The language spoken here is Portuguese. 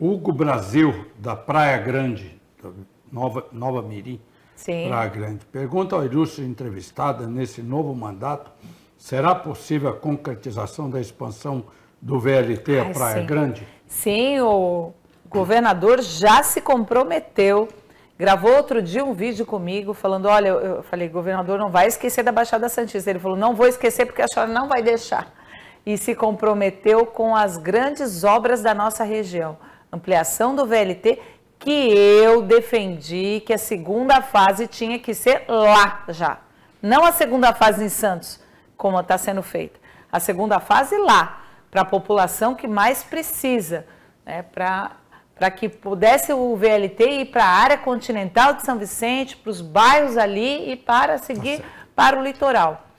Hugo Brasil, da Praia Grande, da Nova, Nova Mirim, Sim. Praia Grande. Pergunta ao ilustre entrevistada, nesse novo mandato, será possível a concretização da expansão do VLT à Praia sim. Grande? Sim, o governador já se comprometeu. Gravou outro dia um vídeo comigo falando: olha, eu falei, governador, não vai esquecer da Baixada Santista. Ele falou: não vou esquecer porque a senhora não vai deixar. E se comprometeu com as grandes obras da nossa região ampliação do VLT, que eu defendi que a segunda fase tinha que ser lá já. Não a segunda fase em Santos, como está sendo feita. A segunda fase lá, para a população que mais precisa, né, para que pudesse o VLT ir para a área continental de São Vicente, para os bairros ali e para seguir Nossa. Tá para o litoral.